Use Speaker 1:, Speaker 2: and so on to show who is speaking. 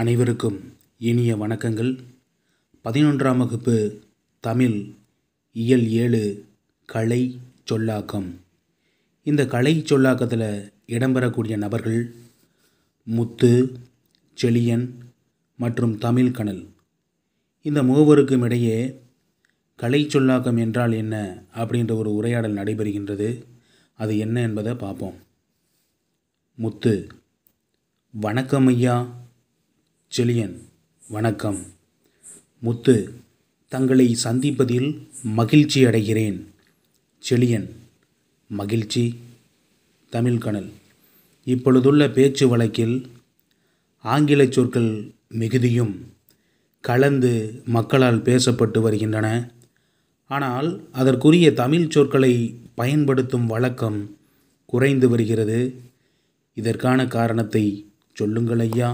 Speaker 1: அனைவருக்கும் இனிய வணக்கங்கள் பதினொன்றாம் வகுப்பு தமிழ் இயல் ஏழு கலை சொல்லாக்கம் இந்த கலை சொல்லாக்கத்தில் இடம்பெறக்கூடிய நபர்கள் முத்து செளியன் மற்றும் கணல் இந்த மூவருக்கும் இடையே கலை சொல்லாக்கம் என்றால் என்ன அப்படின்ற ஒரு உரையாடல் நடைபெறுகின்றது அது என்ன என்பதை பார்ப்போம் முத்து வணக்கம் ஐயா ஜெலியன் வணக்கம் முத்து தங்களை சந்திப்பதில் மகிழ்ச்சி அடைகிறேன் செலியன் மகிழ்ச்சி தமிழ்கணல் இப்பொழுதுள்ள பேச்சு வழக்கில் ஆங்கில சொற்கள் மிகுதியும் கலந்து மக்களால் பேசப்பட்டு வருகின்றன ஆனால் அதற்குரிய தமிழ் சொற்களை பயன்படுத்தும் வழக்கம் குறைந்து வருகிறது இதற்கான காரணத்தை சொல்லுங்கள் ஐயா